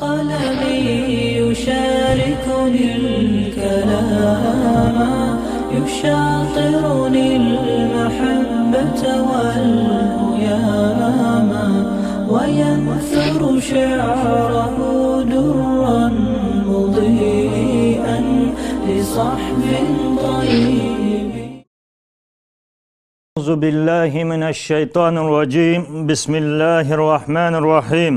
قلبي يشاركني الكلام يشاطرني المحبة والهيام وينثر شعره درا مضيئا لصحب طيب أعوذ بالله من الشيطان الرجيم بسم الله الرحمن الرحيم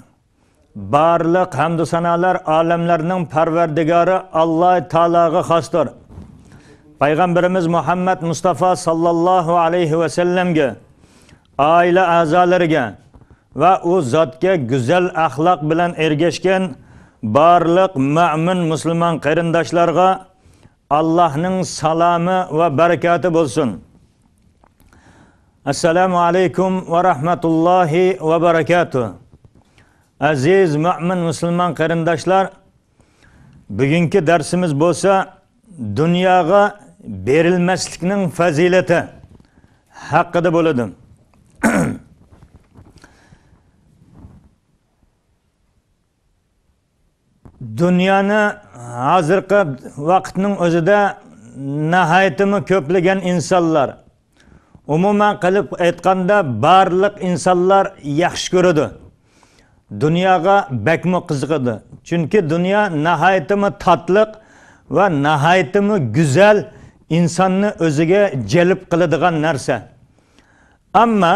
barliq hamdu sanolar olamlarning parvardigori alloh taologa xosdir payg'ambarimiz muhammad mustafa sollallohu alayhi vasallamga oila a'zolariga va u zotga go'zal axloq bilan ergashgan barliq ma'min musulmon qarindoshlarga allohning salomi va barakati bo'lsin assalomu alaykum va rahmatullohi va barakatuh aziz mo'min musulmon qarindoshlar bugungi darsimiz bo'lsa dunyoga berilmaslikning fazilati haqida bo'ladi dunyoni hozirgi vaqtning o'zida nihoyatimi ko'plagan insonlar umuman qilib aytganda barliq insonlar yaxshi ko'radi dunyoga bakmi qiziqadi chunki dunyo nihoyatimi tatliq va nihoyatimi go'zal insonni o'ziga jalb qiladigan narsa ammo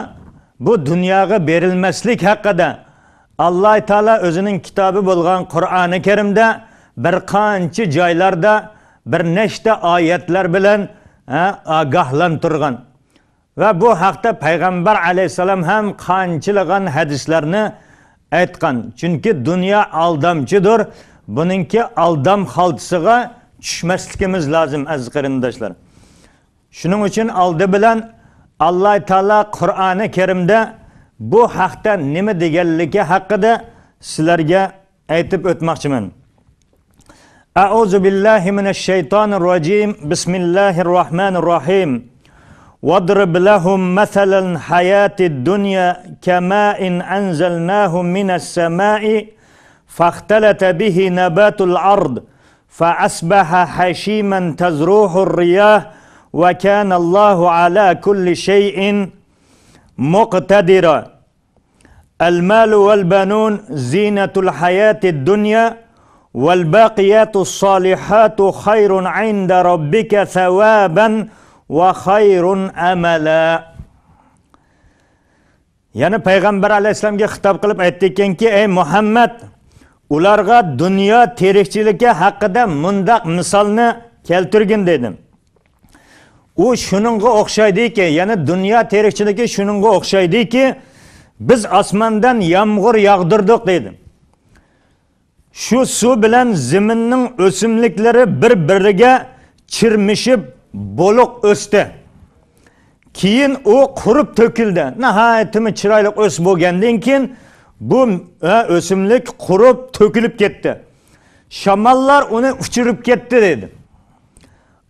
bu dunyoga berilmaslik haqida alloh taolo o'zining kitobi bo'lgan qur'oni karimda bir qancha joylarda bir nechta oyatlar bilan ogohlantirgan va bu haqda payg'ambar alayhissalom ham qanchalagan hadislarni aytgan chunki dunyo aldamchidir buningki aldam xaltisiga tushmasligimiz lozim aziz qarindoshlar shuning uchun oldi bilan alloh taolo qur'oni karimda bu haqda nima deganligi haqida sizlarga aytib o'tmoqchiman أعوذ بالله من الشيطان الرجيم بسم الله الرحمن واضرب لهم مثلا حياة الدنيا كماء أنزلناه من السماء فاختلط به نبات الأرض فأصبح حشيما تزروح الرياح وكان الله على كل شيء مقتدرا المال والبنون زينة الحياة الدنيا والباقيات الصالحات خير عند ربك ثوابا va xayrun amala yana payg'ambar alayhissalomga xitob qilib aytdi ekanki ey muhammad ularga dunyo terikchiligi haqida mundaq misolni keltirgin dedim u shuningga o'xshaydiki ya'ni dunyo terikchiligi shuningga o'xshaydiki biz osmondan yomg'ir yog'dirdik dedi shu suv bilan zaminning o'simliklari bir biriga chirmishib Болық өсті кейін о құрып төкілді нағайтімі чырайлық өс болғаннан кейін бұл өсімлік құрып төкіліп кетті шамаллар оны ұшырып кетті деді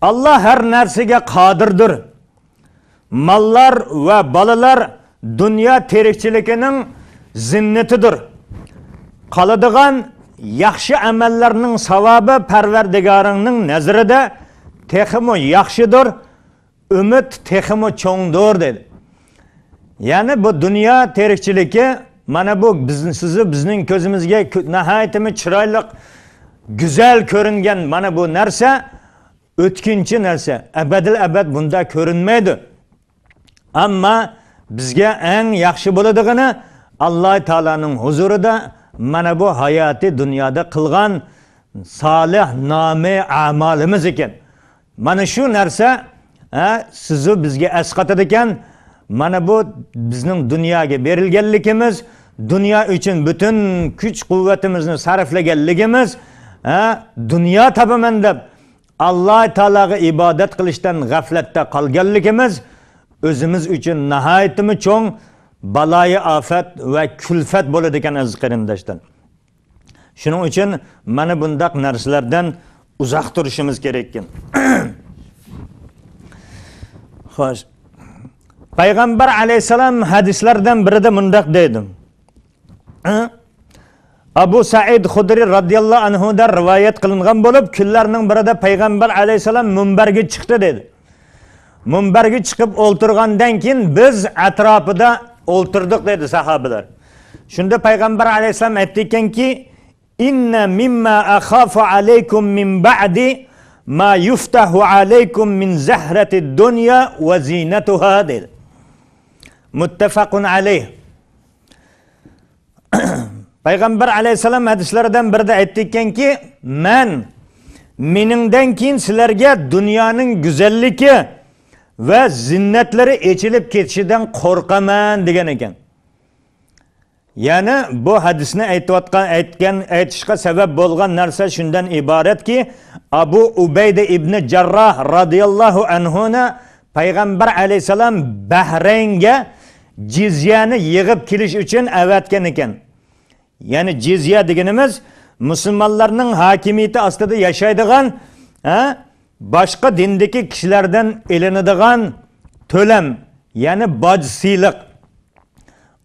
алла әр нәрсеге қадырдыр маллар уә балалар дүния терекчілігінің зиннетідір қаладыған яқшы әмәлләрнің савабы пәрвердігарыңның нәзіріде texmi yaxshidir umid texmi cho'ngdir dedi ya'ni bu dunyo terikchiligi mana bu bizni sizni bizning ko'zimizga nihoyatimi chiroyli go'zal ko'ringan mana bu narsa o'tkinchi narsa abadil abad bunda ko'rinmaydi ammo bizga eng yaxshi bo'ladigini alloh taolaning huzurida mana bu hayoti dunyoda qilgan solih nomi amalimiz ekan mana shu narsa sizni bizga asqatar ekan mana bu bizning dunyoga berilganligimiz dunyo uchun butun kuch quvvatimizni sarflaganligimiz dunyo topaman deb alloh taologa ibodat qilishdan g'aflatda qolganligimiz o'zimiz uchun nihoyatimi cho'ng baloyi ofat va kulfat bo'ladi ekan aziz qarindoshlar shuning uchun mana bundaq narsalardan ұзақ тұрышымыз кереккен. хош пайғамбар алейхисалам хадислардан бірді мұндақ деді абу саид худри радиаллаху анхудан риваят қылынған болып күнлерінің бірінде пайғамбар алейхисалам мүмбәрге шықты деді мүмбәрге шығып отырғандан кейін біз әтрапыда отырдық деді сахабалар шында пайғамбар алейхисалам айтты екенки Inna mimma akhafu alaykum min ba'di ma yuftahu alaykum min zahrati dunya wa zinatuha dedi. Muttafaqun alayh. Payg'ambar alayhisalom hadislaridan birida aytdikki, men meningdan keyin sizlarga dunyoning go'zalligi va zinnatlari echilib ketishidan qo'rqaman degan ekan. ya'ni bu hadisni aytayotgan etken aytishga sebep bo'lgan narsa şundan ibaret ki abu Ubeyde ibn jarroh radıyallahu anhuna payg'ambar alayhissalom bahraynga jizyani yig'ib kiliş uchun evetken iken ya'ni jizya deganimiz musulmonlarning hokimiyati ostida yashaydigan boshqa dindagi kishilardan ilinadigan tölem ya'ni bojsiyliq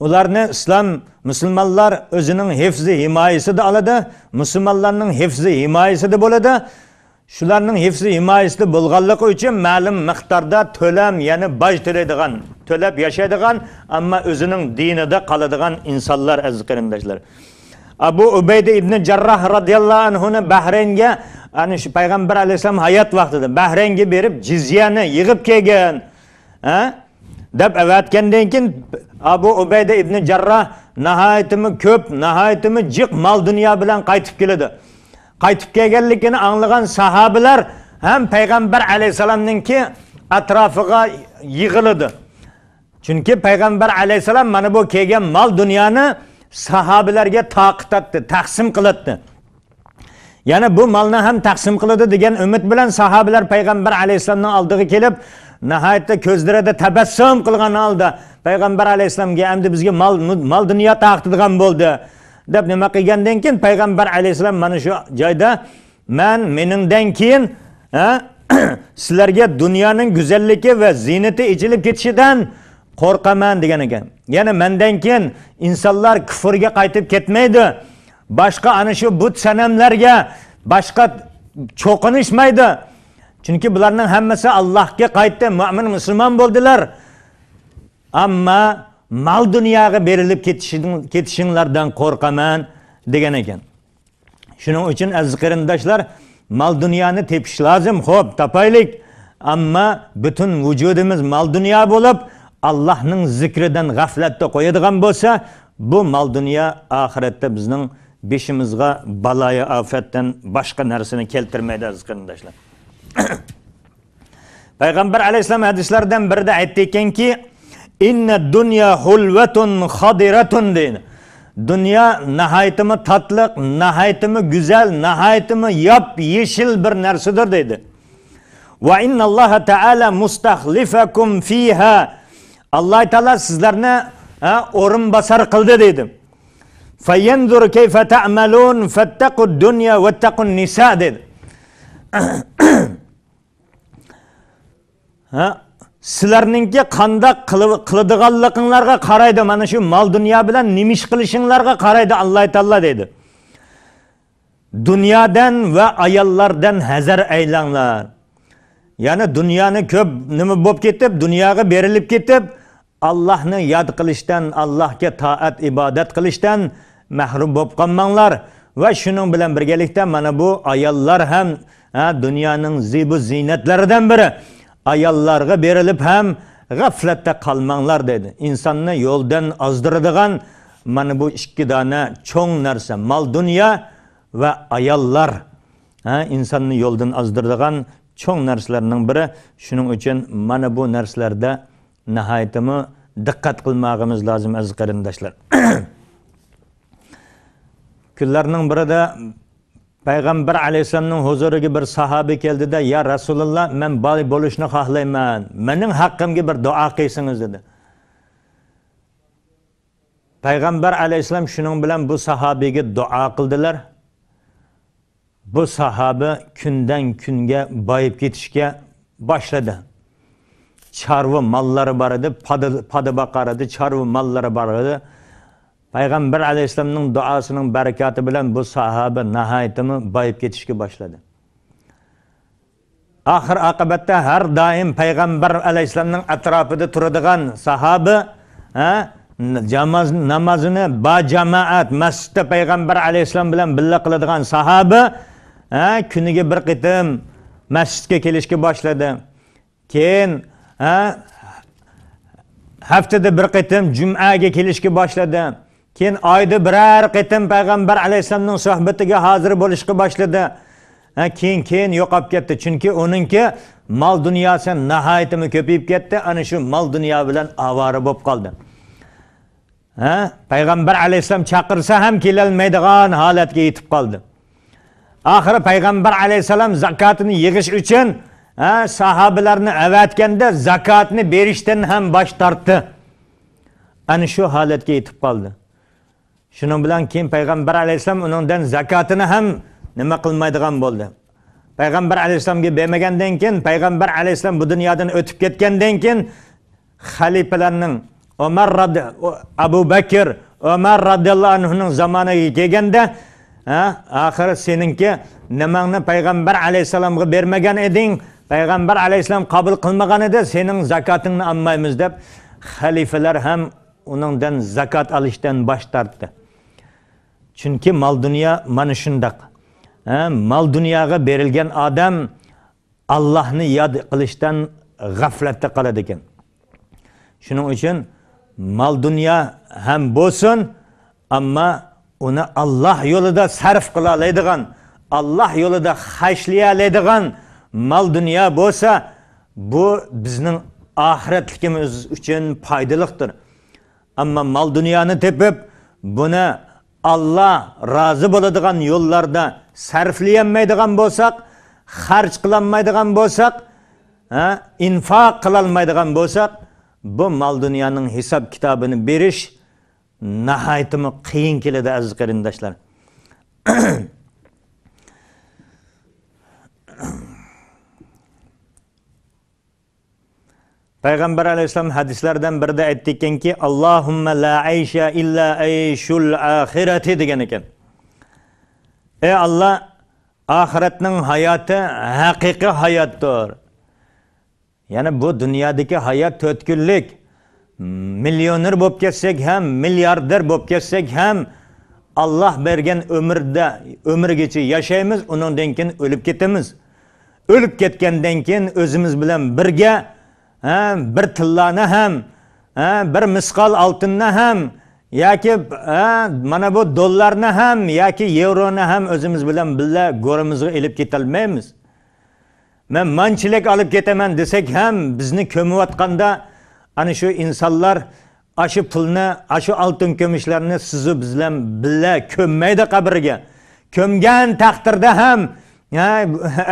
ularni islom musulmonlar o'zining hifzi himoyasida oladi musulmonlarning hifzi himoyasida bo'ladi shularning hifzi himoyasida bo'lganligi uchun ma'lum miqdorda to'lam ya'ni baj to'laydigan to'lab yashaydigan ammo o'zining dinida qoladigan insonlar aziz qarindoshlar abu ubayda ibn jarroh roziyallohu anhuni bahraynga ana shu payg'ambar alayhissalom hayot vaqtida bahraynga berib jizyani yig'ib kelgan deb avatgandan keyin abu ubayda ibn jarroh nihoyatimi ko'p nihoyatimi jiq mol dunyo bilan qaytib keladi qaytib kelganligini anglagan sahobalar ham payg'ambar alayhissalomninki atrofiga yig'iladi chunki payg'ambar alayhissalom mana bu kelgan mol dunyoni sahobalarga toqitatdi taqsim qiladi yana bu molni ham taqsim qiladi degan umid bilan sahobalar payg'ambar alayhissalomni oldiga kelib nihoyatda ko'zlarida tabassum qilgan holda payg'ambar alayhissalomga endi bizga mol mol dunyo taqtidigan bo'ldi deb nima qilgandan keyin payg'ambar alayhissalom mana shu joyda man meningdan keyin sizlarga dunyoning go'zalligi va ziynati ichilib ketishidan qo'rqaman degan ekan ya'ni mandan keyin insonlar kufrga qaytib ketmaydi boshqa ana shu but sanamlarga boshqa cho'qinishmaydi chunki bularning hammasi allohga qaytdi mo'min musulmon bo'ldilar ammo mol dunyoga berilib ketishinglardan qo'rqaman degan ekan shuning uchun aziz qarindoshlar mol dunyoni tepish lozim ho'p topaylik ammo butun vujudimiz mol dunyo bo'lib allohning zikridan g'aflatda qo'yadigan bo'lsa bu mol dunyo oxiratda bizning beshimizga baloyi ofatdan boshqa narsani keltirmaydi aziz qarindoshlar payg'ambar alayhissalom hadislaridan birida aytdi ekanki inna dunya hulvatun hadiratun deydi dunyo nihoyatimi tatliq nihoyatimi go'zal nihoyatimi yop yeshil bir narsadir deydi va innalloha taala mustahlifakum fiha alloh taolo sizlarni o'rinbosar qildi deydi fayanzur kayfa ta'malun fattaqu dunya wattaqun nisa dedi sizlarningki qandaq qiladiganliginglarga qaraydi mana shu mol dunyo bilan nima ish qilishinglarga qaraydi alloh taolo deydi dunyodan va ayollardan hazar aylanglar ya'ni dunyoni ko'p nima bo'lib ketib dunyoga berilib ketib allohni yod qilishdan allohga toat ibodat qilishdan mahrum bo'lib qolmanglar va shuning bilan birgalikda mana bu ayollar ham dunyoning zibu ziynatlaridan biri ayollarga berilib ham g'aflatda qolmanglar dedi insonni yo'ldan ozdiradigan mana bu ikki dona cho'ng narsa mol dunyo va ayollar insonni yo'ldan ozdiradigan cho'ng narsalarning biri shuning uchun mana bu narsalarda nihoyatimi diqqat qilmog'imiz lozim aziz qarindoshlar kunlarning birida payg'ambar alayhissalomning huzuriga bir sahobiy keldida ya rasululloh men boy bo'lishni xohlayman mening haqqimga bir duo qilsingiz dedi payg'ambar alayhissalom shuning bilan bu sahobiyga duo qildilar bu sahobi kundan kunga boyib ketishga boshladi chorva mollari bor edi poda boqar edi chorva mollari bor edi payg'ambar alayhissalomning duosining barakati bilan bu sahoba nihoyatimi boyib ketishga boshladi oxir oqibatda har doim payg'ambar alayhissalomning atrofida turadigan sahaba namozini bajamoat masjidda payg'ambar alayhissalom bilan birga qiladigan sahaba kuniga bir qitim masjidga kelishga boshladi keyin haftada bir qitim jumaga kelishga boshladi keyin oyda biror qitim payg'ambar alayhissalomning sohbatiga hozir bo'lishga boshladi keyin keyin yo'qolib ketdi chunki uninki mol dunyosi nihoyatimi ko'payib ketdi ana shu mol dunyo bilan avora bo'lib qoldi ha payg'ambar alayhissalom chaqirsa ham kelolmaydigan holatga yetib qoldi oxiri payg'ambar alayhissalom zakotini yig'ish uchun sahobalarni avatganda zakotni berishdan ham bosh tortdi ana shu holatga yetib qoldi shuning bilan keyin payg'ambar alayhissalom undan zakotini ham nima qilmaydigan bo'ldi payg'ambar alayhissalomga bermagandan keyin payg'ambar alayhissalom bu dunyodan o'tib ketgandan keyin xalifalarning umar abu bakr umar roziyallohu anhuning zamoniga kelganda axir seninki nimangni payg'ambar alayhissalomga bermagan eding payg'ambar alayhissalom qabul qilmagan edi sening zakotingni olmaymiz deb xalifalar ham undan zakot olishdan bosh tortdi chunki mol dunyo mana shundaq mol dunyoga berilgan odam allohni yod qilishdan g'aflatda qoladi ekan shuning uchun mol dunyo ham bo'lsin ammo uni alloh yo'lida sarf qila oladigan alloh yo'lida hashlay oladigan mol dunyo bo'lsa bu bizning oxiratligimiz uchun foydalidir ammo mol dunyoni tepib buni alloh razı bo'ladigan yo'llarda sarflayolmaydigan bo'lsak xarj qilolmaydigan bo'lsak infoq qilolmaydigan bo'lsak bu mol dunyoning hisob kitobini berish nihoyatimi qiyin keladi aziz qarindoshlar payg'ambar alayhissalom hadislaridan birida aytdi ekanki allohumma la aysha illa ayshul axirati degan ekan ey alloh oxiratning hayoti haqiqiy hayotdir ya'ni bu dunyodagi hayot to'rt kunlik millioner bo'lib ketsak ham milliarder bo'lib ketsak ham olloh bergan umrda umrgacha yashaymiz undan keyin o'lib ketamiz o'lib ketgandan keyin o'zimiz bilan birga bir tillani ham bir misqol oltinni ham yoki mana bu dollarni ham yoki yevroni ham o'zimiz bilan birga go'rimizga ilib ketolmaymiz man manchilik olib ketaman desak ham bizni ko'mayotganda ana shu insonlar ana shu pulni ana shu oltin kumushlarni sizu biz bilan birga ko'mmaydi qabrga ko'mgan taqdirda ham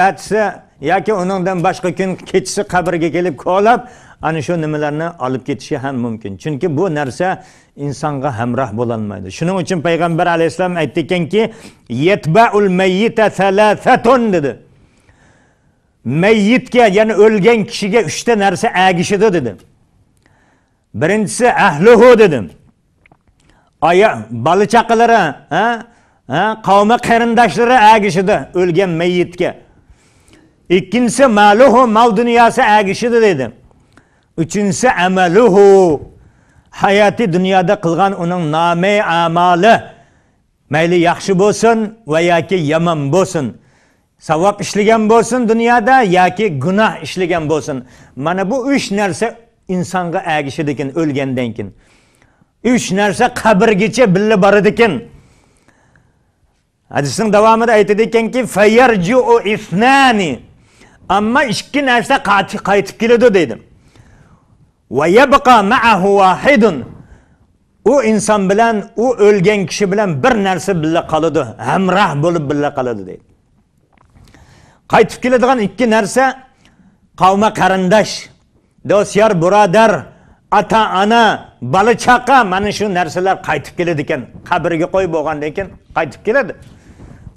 atsa yoki undan boshqa kun kechasi qabrga kelib kovlab ana shu nimalarni olib ketishi ham mumkin chunki bu narsa insonga hamroh bo'lolmaydi shuning uchun payg'ambar alayhissalom aytdi ekanki mayyita dedi mayyitga ya'ni o'lgan kishiga uchta narsa agishidi dedi birinchisi ahluhu dedi oya bola chaqalari qavmi qarindoshlari agishidi o'lgan mayyitga ikkinchisi maluhu mol dunyosi agishidi dedi uchinchisi amaluhu hayoti dunyoda qilgan uning nomi amali mayli yaxshi bo'lsin va yoki yomon bo'lsin savob ishlagan bo'lsin dunyoda yoki gunoh ishlagan bo'lsin mana bu uch narsa insonga agishidi ekan o'lgandan keyin uch narsa qabrgacha birga boradi ekan hadisning davomida aytadi ekanki ammo ikki narsa qaytib keladi deydi u inson bilan u o'lgan kishi bilan bir narsa birga qoladi hamrah bo'lib birga qoladi deydi qaytib keladigan ikki narsa qavma qarindosh do'styor birodar ota ona bola chaqa mana shu narsalar qaytib keladi ekan qabrga qo'yib bo'lgandan keyin qaytib keladi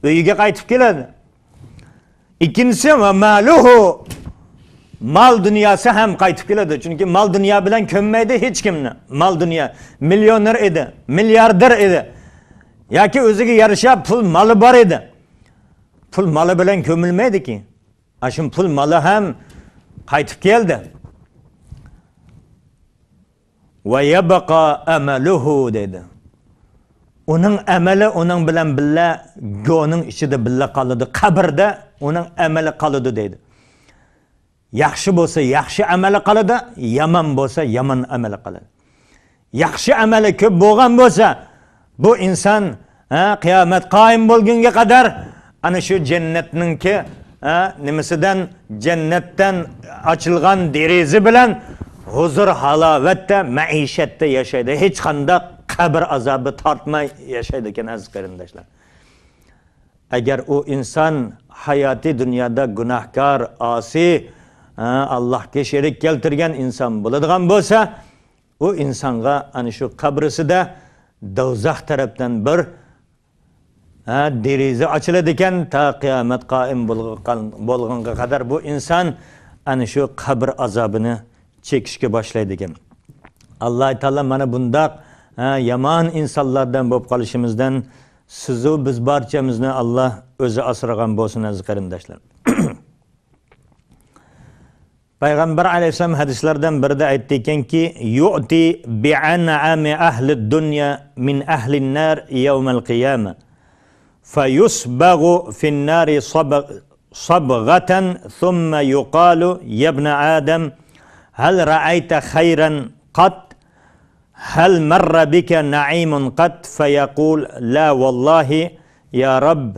uyiga qaytib keladi ikkinchisi va maluhu mol dunyosi ham qaytib keladi chunki mol dunyo bilan ko'mmaydi hech kimni mol dunyo millioner edi milliarder edi yoki o'ziga yarasha pul moli bor edi pul moli bilan ko'milmaydiki ana shu pul moli ham qaytib keldi va yabaqa amaluhu dedi uning amali uning bilan billa go'ning ichida billa qoladi qabrda uning amali qoladi deydi yaxshi bo'lsa yaxshi amali qoladi yomon bo'lsa yomon amali qoladi yaxshi amali ko'p bo'lgan bo'lsa bu inson qiyomat qoyim bo'lgunga qadar ana shu jannatninki nimasidan jannatdan ochilgan deraza bilan huzur halovatda maishatda yashaydi hech qanday qabr azabı tortmay yashaydi ekan aziz qarindoshlar agar u inson hayotiy dunyoda gunohkor osiy allohga sherik keltirgan inson bo'ladigan bo'lsa u insonga ana hani shu qabrisida do'zax tarafdan bir deriza ochiladi ekan to qiyomat qoim bo'lgunga qadar bu insan ana hani şu kabr azabını çekişke boshlaydi Allah alloh taolo mana bundoq yomon insonlardan bo'lib qolishimizdan sizu biz barchamizni alloh o'zi asragan bo'lsin aziz qarindoshlar payg'ambar alayhissalom hadislardan birida aytdi ekanki yuti bi an'ami ahli dunya min ahli nar yawmal qiyama fayusbaghu fin nari sabghatan thumma yuqalu ya ibn adam hal ra'ayta khayran qat هل مر بك نعيم قد فيقول لا والله يا رب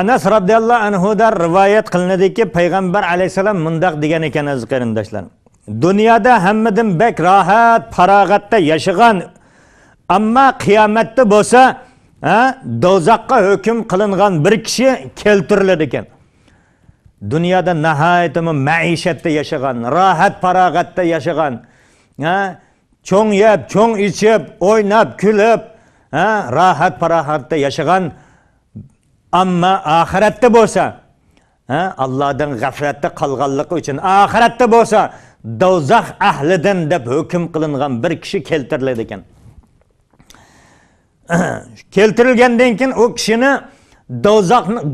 anas roziyallohu anhudan rivoyat qilinadiki payg'ambar alayhissalom mundoq degan ekan aziz qarindoshlarim dunyoda hammadan bak rohat farog'atda yashagan ammo qiyomatda bo'lsa do'zaxqa hukm qilingan bir kishi keltiriladi ekan dunyoda nihoyatimi maishatda yashagan rohat farog'atda yashagan cho'ng yeb cho'ng ichib o'ynab kulib rohat parohatda yashagan ammo oxiratda bo'lsa allohdan g'afratda qolganligi uchun oxiratda bo'lsa dovzax ahlidan deb hukm qilingan bir kishi keltiriladi ekan keltirilgandan keyin u kishini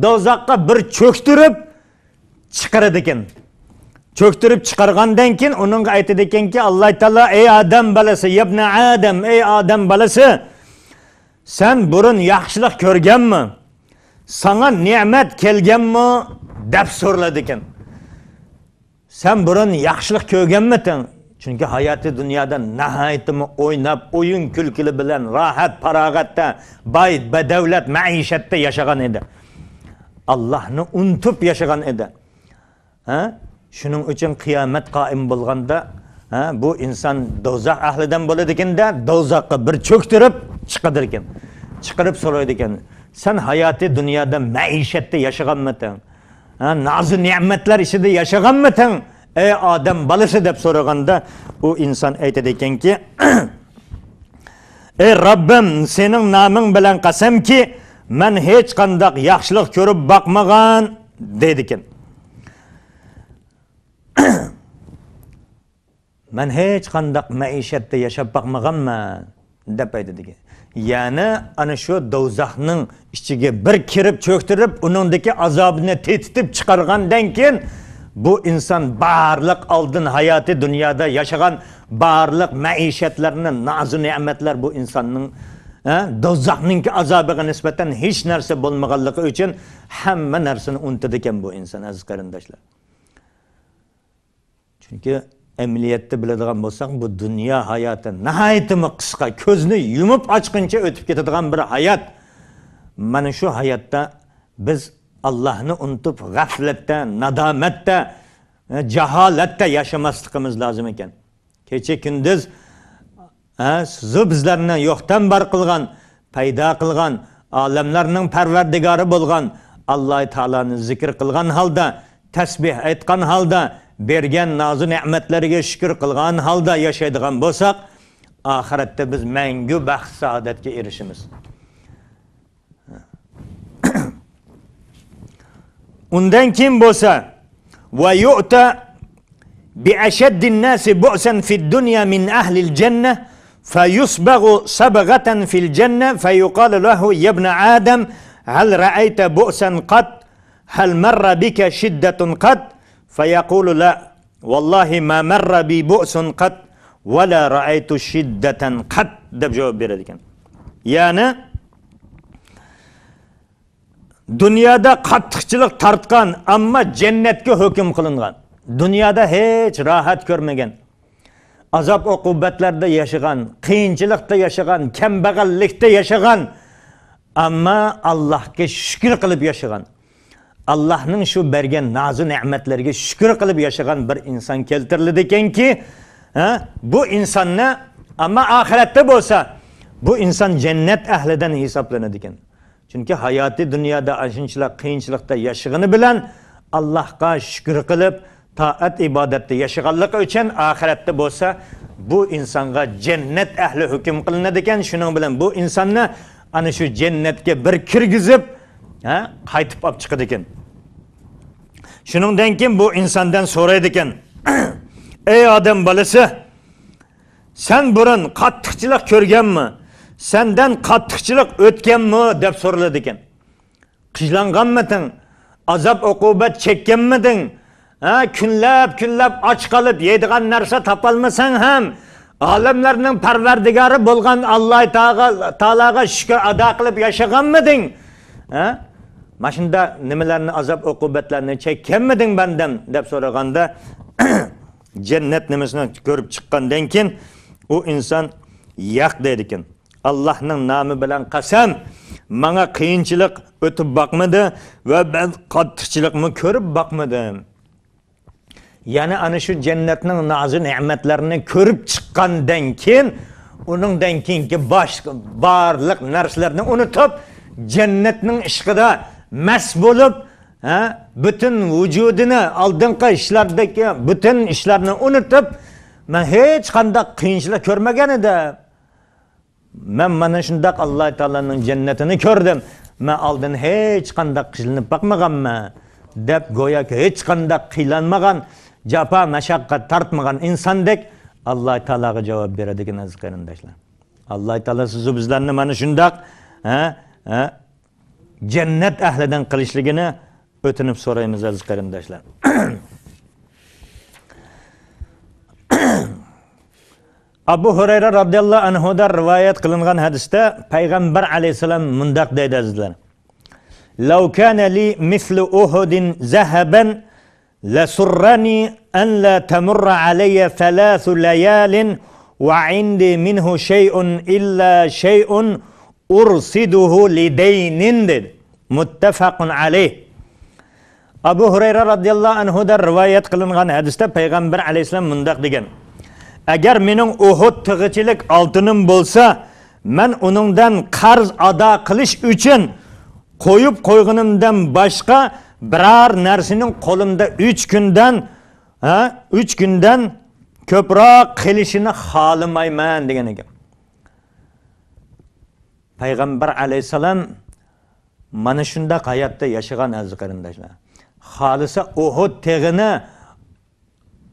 dovzaqqa bir cho'ktirib chiqaradi ekan cho'ktirib chiqargandan keyin unga aytadi ekanki alloh taolo ey odam balasi yabna adam ey odam balasi sen burun yaxshilik ko'rganmi sanga ne'mat kelganmi deb so'raladi ekan Sen burun yaxshilik ko'rganmiding chunki hayoti dunyoda nihoyatimi o'ynab o'yin kulkili bilan rohat farog'atda boy badavlat maishatda yashagan edi allohni unutib yashagan edi ha shuning uchun qiyomat qoim bo'lganda bu inson do'zax ahlidan bo'ladi ekanda do'zaxqa bir cho'ktirib chiqadi ekan chiqarib so'raydi ekan sen hayoti dunyoda maishatda yashaganmiding nozu ne'matlar ichida yashaganmiding ey odam bolasi deb so'raganda u inson aytadi ekanki ey robbim sening noming bilan qasamki man hech qandoq yaxshilik ko'rib boqmagan deydi ekan man hech qandaq maishatda yashab boqmaganman deb aytadiki ya'ni ana shu do'zaxning ichiga bir kirib cho'ktirib uningdagi azobni tetitib chiqargandan keyin bu inson barliq oldin hayoti dunyoda yashagan barliq maishatlarni nozu ne'matlar bu insonning do'zaxninki azobiga nisbatan hech narsa bo'lmaganligi uchun hamma narsani unutadi ekan bu inson aziz qarindoshlar chunki amaliyotda biladigan bo'lsak bu dunyo hayoti nihoyatimi qisqa ko'zni yumib ochguncha o'tib ketadigan bir hayot mana shu hayotda biz allohni unutib g'aflatda nadomatda e, jaholatda yashamasligimiz lozim ekan kecha kunduz e, sizu bizlarni yo'qdan bar qilgan paydo qilgan olamlarning parvardigori bo'lgan alloh taoloni zikr qilgan holda tasbeh aytgan holda bergan nozi ne'matlariga shukur qilgan holda yashaydigan bo'lsak oxiratda biz mangu baxt saodatga erishamiz undan kim bo'lsa va yu'ta bi ashaddin nasi bu'san fi dunya min ahli al-janna fayusbagu sabghatan fil janna fayuqalu lahu yabna adam hal ra'ayta bu'san qat hal marra bika shiddatun qat feyekulu la vallahi ma merra bi bu'sun kat ve la ra'aytu şiddeten kat deb javob berar ekan ya'ni dunyoda qattiqchilik tortgan ammo jannatga hukm qilingan dunyoda hech rohat ko'rmagan azob uqubatlarda yashagan qiyinchilikda yashagan kambag'allikda yashagan Ama allohga shukur qilib yashagan allohning shu bergan nazu ne'matlarga shukur qilib yashagan bir inson keltirildi ekanki bu insonni ammo oxiratda bo'lsa bu inson jannat ahlidan hisoblanadi ekan chunki hayoti dunyoda shunchalar qiyinchilikda yashag'ini bilan allohga shukur qilib toat ibodatda yashaganligi uchun oxiratda bo'lsa bu insonga jannat ahli hukm qilinadi ekan shuning bilan bu insonni ana shu jannatga bir kirgizib qaytib olib chiqadi ekan shuningdan keyin bu insondan so'raydi ekan ey odam bolasi san burun qattiqchilik ko'rganmi sandan qattiqchilik o'tganmi deb so'raladi ekan qiylanganmiding azob uqubat chekkanmiding ha kunlab kunlab och qolib yeydigan narsa topolmasang ham olamlarning parvardigori bo'lgan alloh taologa shukr ado qilib yashaganmiding Maşında nimelerini, azap okubetlerini çekkemmedin benden dep soraganda cennet nimesini görüp çıkkandan keyin o insan yak deydi ekan. Allohning nomi bilan qasam, menga qiyinchilik o'tib ve va men mı ko'rib boqmadim. Ya'ni cennetin shu jannatning nozi ne'matlarini ko'rib onun keyin ki başka, boshqa barliq narsalarni unutib jannatning ishqida mas bo'lib bütün vujudini oldingi ishlardagi butun ishlarni unutib man hech qanday qiyinchilik ko'rmagan edim man mana shundoq alloh taoloning jannatini ko'rdim man oldin hech qanday qiynalib boqmaganman deb go'yoki hech qanday qiynalmagan jafo mashaqqat tortmagan insondek alloh taologa javob beradigan aziz qarindoshlar alloh taolo sizu bizlarni mana shundoq jannat ahlidan qilishligini o'tinib so'raymiz aziz qarindoshlar abu hurayra roziyallohu anhudan rivoyat qilingan hadisda payg'ambar alayhissalom mundoq deydi azizlar لو كان لي مثل أحد ذهبا لسرني أن لا تمر علي ثلاث ليال وعندي منه شيء إلا شيء أرصده لدين dedi muttafaqun alayh abu hurayra roziyallohu anhudan rivoyat qilingan hadisda payg'ambar alayhissalom mundoq degan agar mening uhud tig'ichilik oltinim bo'lsa man uningdan qarz ado qilish uchun qo'yib qo'yg'inimdan boshqa biror narsaning qo'limda uch kundan ha uch kundan ko'proq qilishini xohlamayman degan ekan payg'ambar alayhissalom mana shundaq hayotda yashagan aziz qarindoshlar xohlasa uhud teg'ini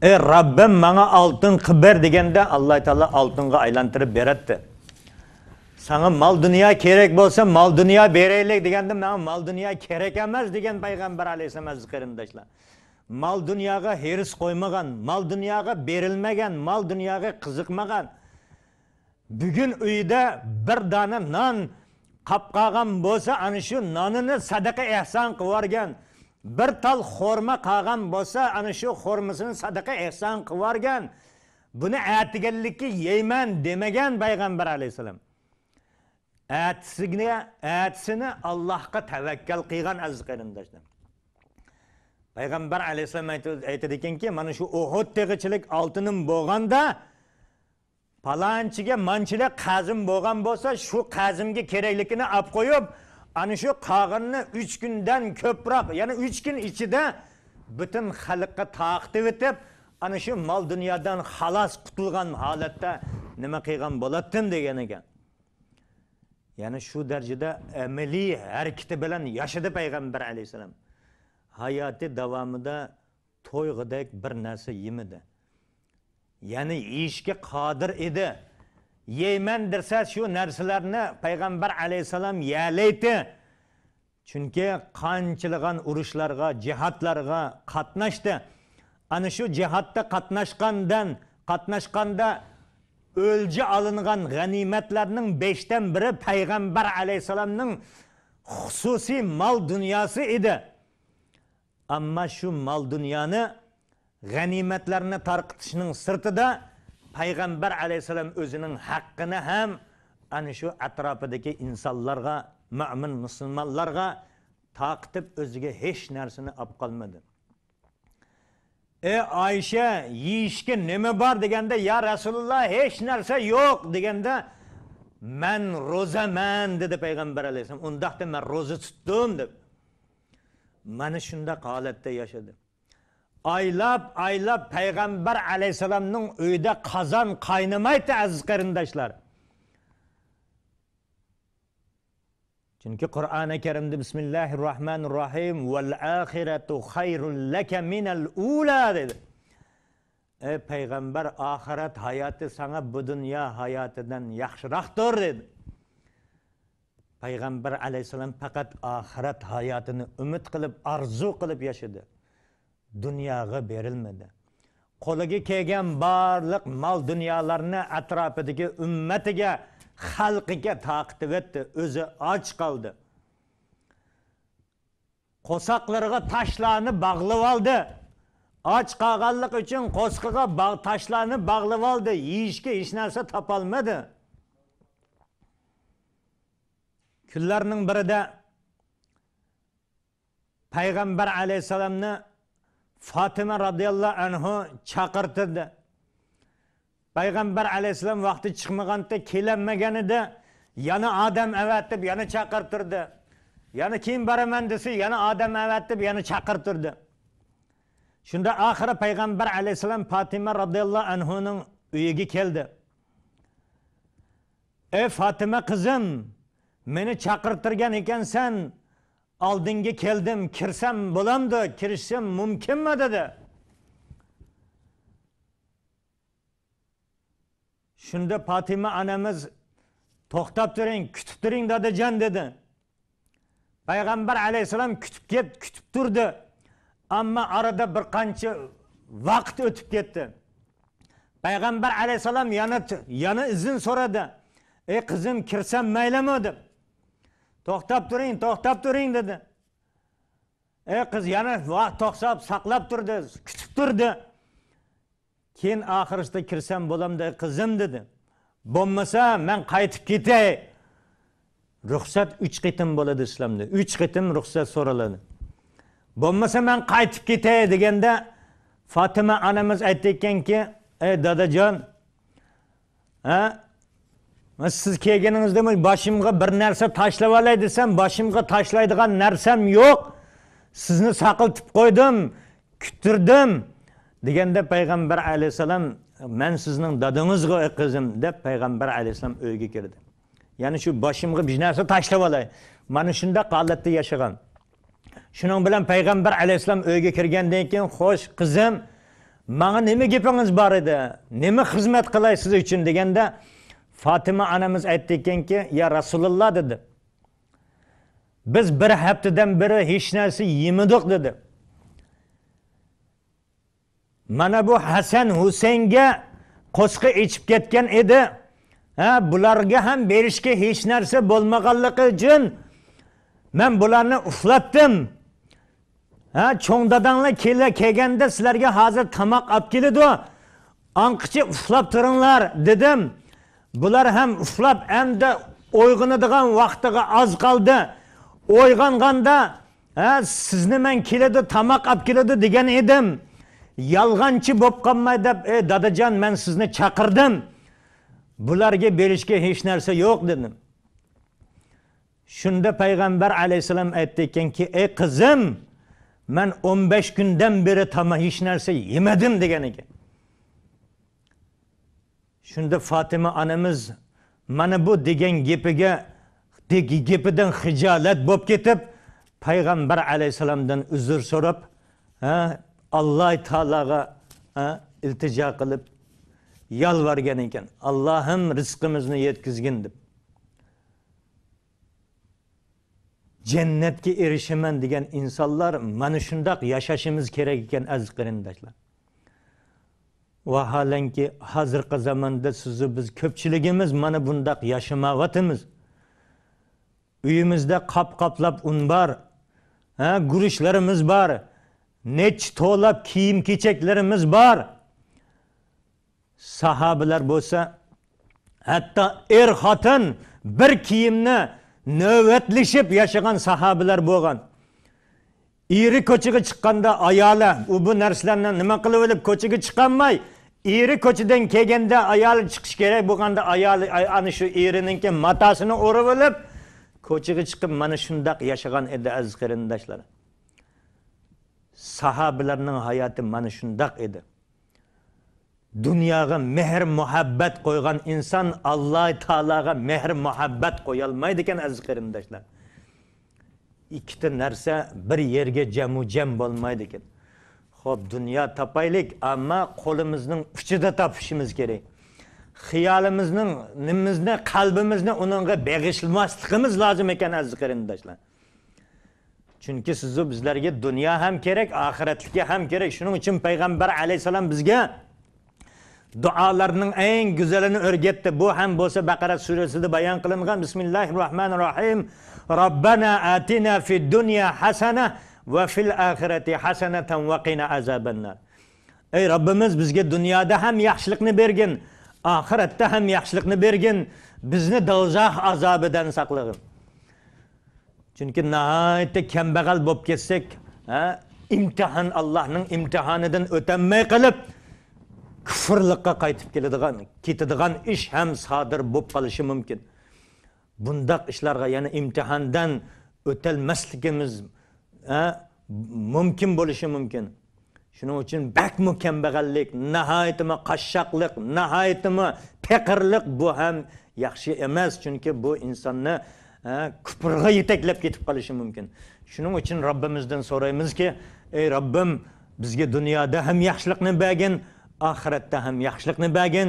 ey robbim manga oltin qilib ber deganda alloh taolo oltinga aylantirib beradi sanga mol dunyo kerak bo'lsa mol dunyo beraylik deganda manga mol dunyo kerak emas degan payg'ambar alayhissalom aziz qarindoshlar mol dunyoga heris qo'ymagan mol dunyoga berilmagan mol dunyoga qiziqmagan bugun uyida bir dona non қапқаған болса ана шу наныны садақа ихсан қылыпарген бір тал хорма қалған болса ана шу хормасын садақа ихсан қылыпарген бұны әтігенлікке еймен демеген пайғамбар алейхисалам Әтсіні әтісіні аллахқа тәуекел қиған әзіз қарындаштар пайғамбар алейхисалам айтады екенки мана шу ухуд тегішілік алтыным болғанда palonchiga manchida qazim bo'lgan bo'lsa shu qazimga kerakligini olib qo'yib ana shu qog'inni uch kundan ko'proq ya'ni uch kun ichida butun xalqqa taqtib o'tib ana shu mol dunyodan xalos qutulgan holatda nima qilgan bo'ladim degan ekan ya'ni shu darajada amaliy e, harakati bilan yashadi payg'ambar alayhissalom hayoti davomida to'yg'idek bir narsa yemadi ya'ni yeyishga qodir edi yeyman desa shu narsalarni payg'ambar alayhissalom yalaydi chunki qanchilag'an urushlarga jihatlarga qatnashdi ana shu jihatda qatnashgandan qatnashganda o'lja olingan g'animatlarning beshdan biri payg'ambar alayhissalomning xususiy mol dunyosi edi ammo shu mol dunyoni g'animatlarni tarqitishning sirtida payg'ambar alayhissalom o'zining haqqini ham ana shu atrofidagi insonlarga mo'min musulmonlarga taqitib o'ziga hech narsani olib qolmadi ey oysha yeyishga nima bor deganda ya rasululloh hech narsa yo'q deganda man ro'zaman dedi payg'ambar alayhissalom undoqda man ro'za tutdim deb mana shundaq holatda yashadi oylab oylab payg'ambar alayhissalomning uyida qozon qaynamaydi aziz qarindoshlar chunki qur'oni karimda bismillahi rohmanir rohim val axiratu xayrul laka minal ula dedi ey payg'ambar oxirat hayoti sanga bu dunyo hayotidan yaxshiroqdir dedi payg'ambar alayhissalom faqat oxirat hayotini umid qilib orzu qilib yashadi dunyoga berilmadi qo'liga kelgan barliq mol dunyolarni atrofidagi ummatiga xalqiga taqitib etdi o'zi och qoldi qo'soqlarga toshlarni bog'lab oldi och qolganlik uchun qo'sqiga toshlarni bog'lab oldi yeyishga hech narsa topolmadi kunlarning birida payg'ambar alayhissalomni fotima roziyallohu anhu chaqirtirdi payg'ambar alayhissalom vaqti chiqmaganda kelanmagan edi yana odam avatib yana chaqirtirdi yana keyin boraman desa yana odam avatib yana chaqirtirdi shunda oxiri payg'ambar alayhissalom fotima roziyallohu anhuning uyiga keldi ey fotima qizim meni chaqirtirgan ekansan oldinga keldim kirsam bo'lamdi kirishim mumkinmi dedi shunda fatima onamiz to'xtab turing kutib turing dadajon dedi payg'ambar alayhissalom kutib kelib kutib turdi ammo orada bir qancha vaqt o'tib ketdi payg'ambar alayhissalom yana yana izn so'radi ey qizim kirsam maylimi deb to'xtab turing to'xtab turing dedi ey qiz yana vaqt to'xtab saqlab turdi kutib turdi keyin oxirida kirsam bo'lamda qizim dedi bo'lmasa man qaytib ketay ruxsat uch qitim bo'ladi islomda uch qitim ruxsat so'raladi bo'lmasa man qaytib ketay deganda fotima onamiz aytayotganki ey dadajon siz kelganingizda men boshimga bir narsa tashlab olay desam boshimga tashlaydigan narsam yo'q sizni saqiltib qo'ydim kuttirdim deganda payg'ambar alayhissalom man sizning dadangiz dadangizga qizim deb payg'ambar alayhissalom uyga kirdi ya'ni shu boshimga bir narsa tashlab olay mana shunda holatda yashagan shuning bilan payg'ambar alayhissalom uyga kirgandan keyin xo'sh qizim manga nima gapingiz bor edi nima xizmat qilay siz uchun deganda de, fotima onamiz aytdi ekanki ya rasululloh dedi biz bir haftadan beri hech narsa yemadik dedi mana bu hasan husaynga qo'shqi ichib ketgan edi ha bularga ham berishga hech narsa bo'lmaganligi uchun man bularni uxlatdim ha cho'ng dadanglar kela kelganda sizlarga hozir tomoq olib keladi anqichi uxlab turinglar dedim bular ham uxlab endi o'yg'inadigan vaqtiga oz qoldi ha sizni man keladi tomoq olib keladi degan edim yolg'onchi bo'lib qolmay deb ey dadajon men sizni chaqirdim bularga berishga hech narsa yo'q dedim shunda payg'ambar alayhissalom aytdi ekanki ey qizim man o'n besh kundan beri hech narsa yemadim degan ekan shunda fotima onamiz mana bu degan gapiga gapidan hijolat bo'lib ketib payg'ambar alayhissalomdan uzr so'rab alloh taologa iltijo qilib yolvorgan ekan allohim rizqimizni yetkazgin deb jannatga erishaman degan insonlar mana shundoq yashashimiz kerak ekan aziz qarindoshlar vaholanki hozirgi zamonda sizni biz ko'pchiligimiz mana bundaq yashamayotimiz uyimizda qop qoplab un bor ha guruchlarimiz bor nech to'lab kiyim kechaklarimiz bor sahobalar bo'lsa hatto er xotin bir kiyimni navbatlashib yashagan sahobalar bo'lgan İri eri ko'chaga chiqqanda ayoli u bu narsalarni nima qilib olib ko'chaga chiqolmay eri ko'chadan kelganda ayoli chiqish kerak bo'lganda ayoli ana shu eriniki matasini o'rib olib ko'chaga chiqib mana shundoq yashagan edi aziz qarindoshlar sahobalarning hayoti mana shundoq edi dunyoga mehr muhabbet qo'ygan insan Allah taologa mehr muhabbat qo'yolmaydi ekan aziz qarindoshlar ikkita narsa bir yerga jamu jam bo'lmaydi ekan ho'p dunyo topaylik ammo qo'limizning uchida topishimiz kerak xiyolimizni nimizni qalbimizni unga beg'ishmasligimiz lozim ekan aziz qarindoshlar chunki sizu bizlarga dunyo ham kerak oxiratlikka ham kerak shuning uchun payg'ambar alayhissalom bizga duolarning eng go'zalini o'rgatdi bu ham bo'lsa baqara surasida bayon qilingan bismillahi rohmanir rohim Rabbana atina fid dunya hasana va fil oxirati hasanatan va qina azabannar. Ey Rabbimiz bizga dunyoda ham yaxshilikni bergin, oxiratda ham yaxshilikni bergin, bizni dozoq azobidan saqlagin. Chunki nihoyatda kambag'al bo'lib ketsak, imtihon Allohning imtihonidan o'tolmay qilib kufrlikqa qaytib keladigan, ketadigan ish ham sodir bo'lib qolishi mumkin. bundaq ishlarga yana imtihondan o'tolmasligimiz mumkin bo'lishi mumkin shuning uchun bakmu kambag'allik nihoyatimi qashshoqlik nihoyatimi peqirlik bu ham yaxshi emas chunki bu insonni kufrga yetaklab ketib qolishi mumkin shuning uchun robbimizdan so'raymizki ey robbim bizga dunyoda ham yaxshilikni bergin oxiratda ham yaxshilikni bergin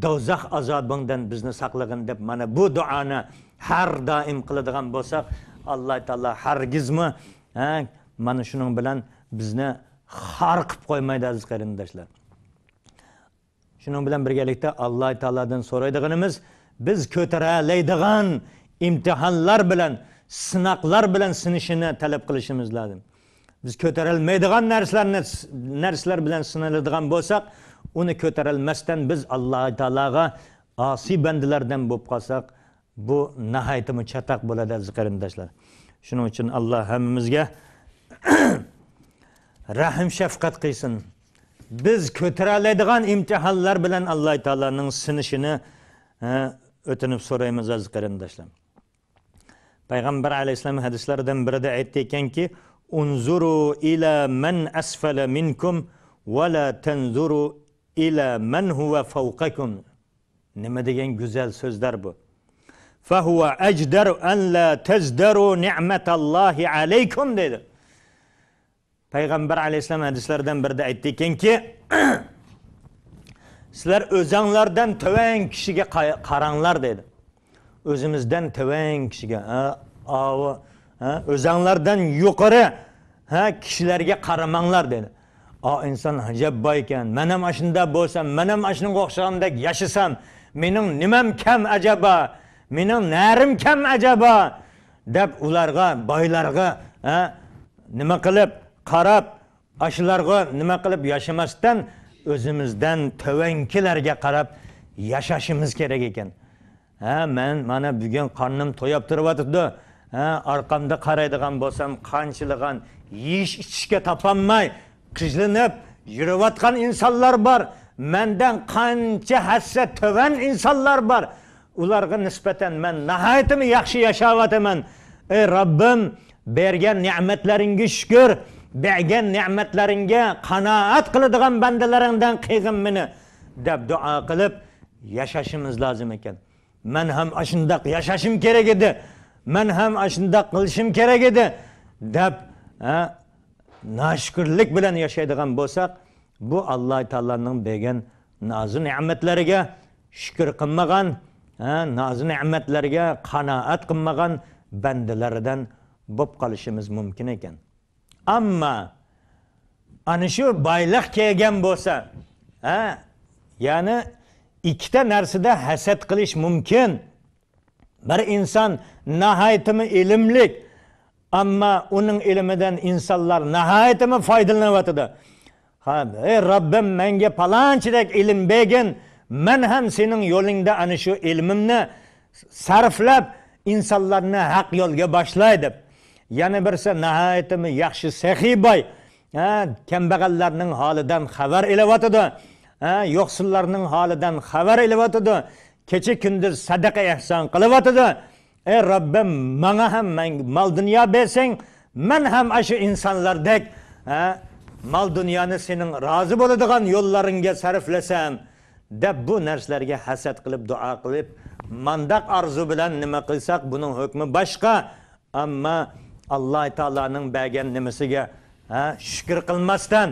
do'zax azobingdan bizni saqlagin deb mana bu duoni har doim qiladigan bo'lsak alloh taolo hargizmi mana shuning bilan bizni xar qilib qo'ymaydi aziz qarindoshlar shuning bilan birgalikda alloh taolodan so'raydiganimiz biz ko'taralaydigan imtihonlar bilan sinoqlar bilan sinishini talab qilishimiz lozim biz ko'tarolmaydigan narsalarni narsalar bilan sinaladigan bo'lsak uni ko'tarilmasdan biz alloh taologa osiy bandalardan bo'lib qolsak bu nahaytimi chataq bo'ladi aziz qarindoshlar shuning uchun alloh hammamizga rahm shafqat qilsin biz ko'tara oladigan imtihonlar bilan alloh taoloning sinishini e, o'tinib so'raymiz aziz qarindoshlar payg'ambar alayhissalom hadislaridan birida aytdi ekanki unzuru ila man asfala minkum va la tanzuru ila men huve fawkakum. ne deyen güzel sözler bu. Fehuve ecder en la tezderu ni'metallahi aleykum dedi. Peygamber aleyhisselam hadislerden birde aytdiken ki sizlar o'zanglardan tuvan kişiye karanlar dedi Özümüzden o'zimizdan tuvan ha, o'zanglardan yukarı, ha kişilerge karamanlar dedi o inson boy ekan man ham mana shunda bo'lsam man ham mana shunga o'xshagandek yashasam mening nimam kam ajabo mening narim kam ajabo deb ularga boylarga nima qilib qarab ashularga nima qilib yashamasdan o'zimizdan tovankilarga qarab yashashimiz kerak ekan ha man mana bugun qornim to'yib turibdi arqamda qaraydigan bo'lsam qanchiligan yeyish ichishga topolmay qizlanib yurayotgan insonlar bor mandan qancha hassa tuvan insonlar bor ularga nisbatan man nihoyatimi yaxshi yashayotiman ey Rabbim bergan ne'matlaringga shukur bergan ne'matlaringga qanoat qiladigan bandalaringdan qilg'in meni deb duo qilib yashashimiz lozim ekan Men ham shundoq yashashim kerak edi Men ham shundoq qilishim kerak edi deb noshukurlik bilan yashaydigan bo'lsak bu alloh taoloning bergan nozi ne'matlariga shukur qilmagan nozi ne'matlarga qanoat qilmagan bandalaridan bo'lib qolishimiz mumkin ekan ammo ana shu boyliq kelgan bo'lsa ha ya'ni ikkita narsada hasad qilish mumkin bir inson nahaytimi ilmlik ammo uning ilmidan insonlar nihoyatimi foydalanyotidi ha ey robbim menga palonchidek ilm bergin men ham sening yo'lingda ana shu ilmimni sarflab insonlarni haq yo'lga boshlay deb yana birsa nihoyatimi yaxshi sahiy boy kambag'allarning holidan xabar ha yo'qsillarning holidan xabar ilyotidi kecha kunduz sadaqa ehson qilyotidi ey robbim manga ham mol dunyo bersang man ham ana insonlardek mol dunyoni sening rozi bo'ladigan yo'llaringga sarflasam deb bu narsalarga hasad qilib duo qilib mandaq arzu bilan nima qilsak buning hukmi boshqa ammo alloh taoloning bergan nimasiga shukr qilmasdan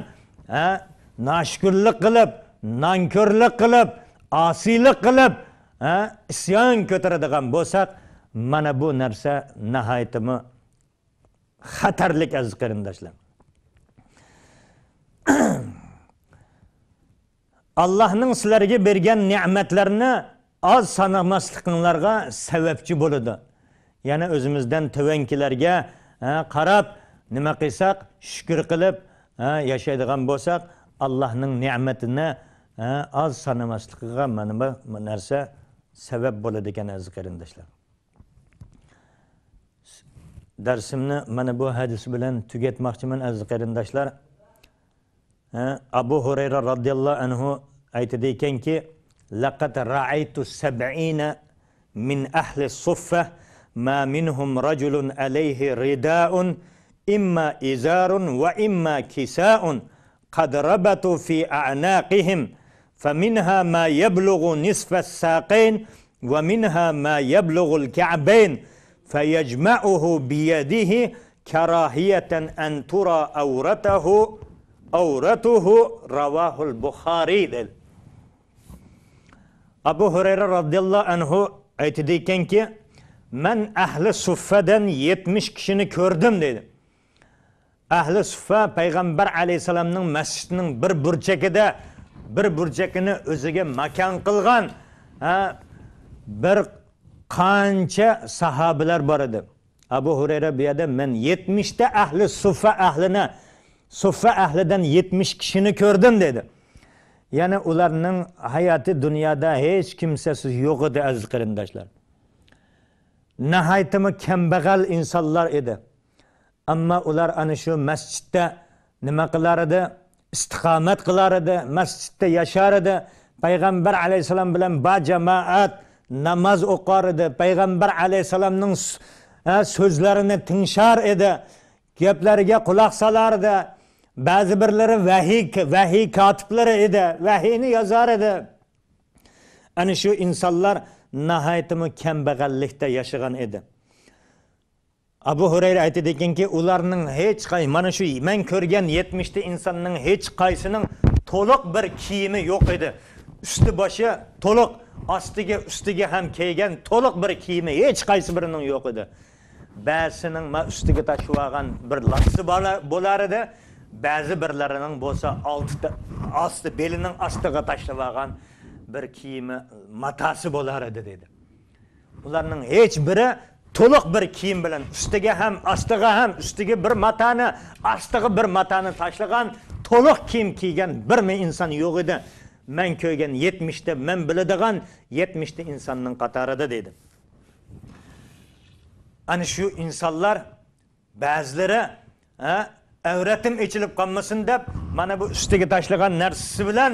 noshukurlik qilib nonko'rlik qilib osiylik qilib isyon ko'taradigan bo'lsak mana bu narsa nihoyatimi xatarlik aziz qarindoshlar allohning sizlarga bergan ne'matlarni oz sanamasliqinglarga sababchi bo'ladi yana o'zimizdan tuvankilarga qarab nima qilsak shukur qilib yashaydigan bo'lsak allohning ne'matini oz sanamasligiga mana bu narsa sabab bo'ladi ekan aziz qarindoshlar درسمنا من بو حدیث بلن تجت مختمن از قرنداشلر ابو هريره رضي الله عنه ايت ديكن لقد رايت السَّبْعِينَ من اهل الصفه ما منهم رجل عليه رداء اما ازار واما كساء قد ربطوا في اعناقهم فمنها ما يبلغ نصف الساقين ومنها ما يبلغ الكعبين فَيَجْمَعُهُ بِيَدِهِ كَرَاهِيَةً اَنْ تُرَى اَوْرَتَهُ اَوْرَتُهُ رَوَاهُ الْبُخَارِي деді. Абу Хурайра радиллаһу анху дейкен ке, "Мен әхлі суффадан 70 кішіні көрдім" дейді. Әхлі суффа пайғамбар алейхиссаламның мәсжидінің бір де, бір бұрчагіні өзіге макан қылған, бір бір qancha sahobalar bor edi abu hurayra bu yerda men yetmishta ahli suffa ahlini suffa ahlidan yetmish kishini ko'rdim dedi ya'ni ularning hayoti dunyoda hech kimsasiz yo'q edi aziz qarindoshlar nihoyatimi kambag'al insonlar edi ammo ular ana shu masjidda nima qilar edi istiqomat qilar edi masjidda yashar edi payg'ambar alayhissalom bilan ba namoz o'qar edi payg'ambar alayhissalomning so'zlarini tingshar edi gaplariga quloq solardi ba'zi birlari vahiy vahiy kotiblari edi vahiyni yozar edi ana shu insonlar nihoyatimi kambag'allikda yashagan edi abu hurayra aytadi ekanki ularning hech qay mana shu men ko'rgan yetmishta insonning hech qaysining to'liq bir kiyimi yo'q edi usti boshi to'liq ostiga ustiga ham kiygan to'liq bir kiyimi hech qaysi birining yo'q edi ba'zisining ma ustiga tashib olgan bir lassisi bo'lar edi ba'zi birlarining bo'lsa oltita osti belining ostiga tashlab olgan bir kiyimi matasi bo'lar edi dedi ularning hech biri to'liq bir kiyim bilan ustiga ham ostiga ham ustiga bir matani ostiga bir matani tashlagan to'liq kiyim kiygan bir birmi inson yo'q edi men ko'rgan yetmishta men biladigan yetmishta insonning qatorida dedi ana shu insonlar ba'zilari avratim ichilib qolmasin deb mana bu ustiga tashlagan narsasi bilan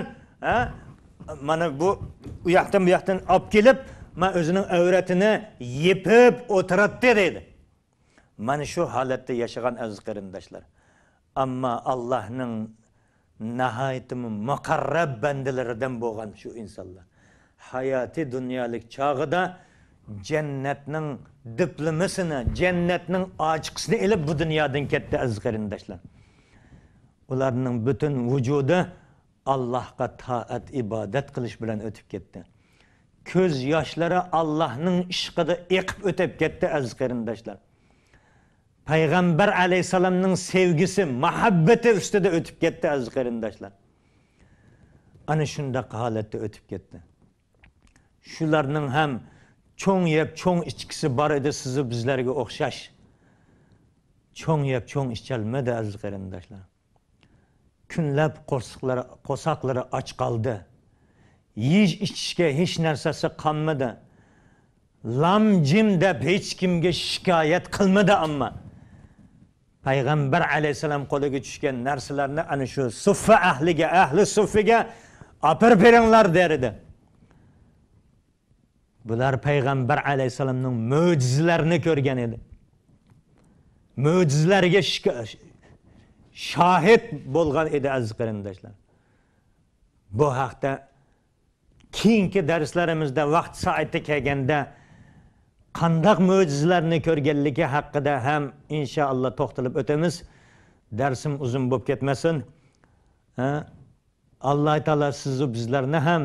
mana bu u yoqdan bu yoqdan olib kelib man o'zining avratini yepib o'tiradi dedi mana shu holatda yashagan aziz qarindoshlar ammo allohning nahayatimi muqarrab bandalaridan bo'lgan shu insonlar hayoti dunyolik chog'ida jannatning diplomisini jannatning ochiqisini olib bu dunyodan ketdi aziz qarindoshlar ularning butun vujudi allohga toat ibodat qilish bilan o'tib ketdi ko'z yoshlari allohning ishqida eqib o'tib ketdi aziz qarindoshlar Peygamber aleyhisselamın sevgisi, muhabbeti üstüde ötüp gitti aziz kardeşler. Ana şunda halette ötüp gitti. Şularının hem çoğun yap, çoğun içkisi bar edi sizi bizlerge okşaş. Çoğun yep çoğun içelmedi aziz kardeşler. Künlep korsakları, kosakları aç kaldı. Yiyiş içişke hiç nersesi kanmadı. Lam cim deb hiç kimge şikayet kılmadı ama. payg'ambar alayhissalom qo'liga tushgan narsalarni ana shu suffa ahliga ahli suffiga opirib beringlar der edi bular payg'ambar alayhissalomning mo'jizalarini ko'rgan edi mo'jizalarga shohid bo'lgan edi aziz qarindoshlar bu haqda keyingi darslarimizda vaqt soati kelganda qandaq mo'jizalarni ko'rganligi haqida ham inshaalloh to'xtalib o'tamiz darsim uzun bo'lib ketmasin alloh taolo sizu bizlarni ham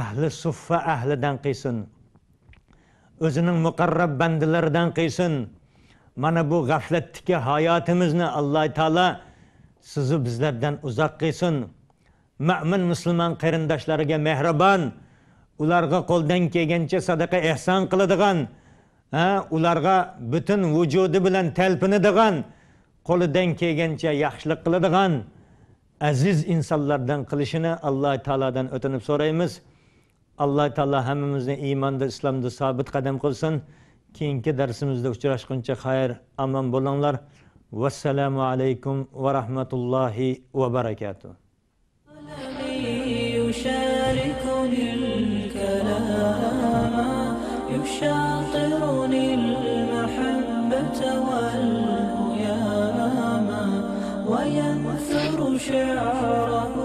ahli suffa ahlidan qilsin o'zining muqarrab bandalaridan qilsin mana bu g'aflatdagi hayotimizni alloh taolo sizu bizlardan uzoq qilsin mo'min musulmon qarindoshlariga mehribon ularga qo'ldan kelgancha sadaqa ehson qiladigan ularga butun vujudi bilan talpinadigan qo'lidan kelgancha yaxshilik qiladigan aziz insonlardan qilishini alloh taolodan o'tinib so'raymiz alloh taolo hammamizni iymonda islomda sobit qadam qilsin keyingi darsimizda uchrashguncha xayr omon bo'linglar vassalomu alaykum va rahmatullohi va barakatuh تشاطرني المحبة والهيام وينثر شعره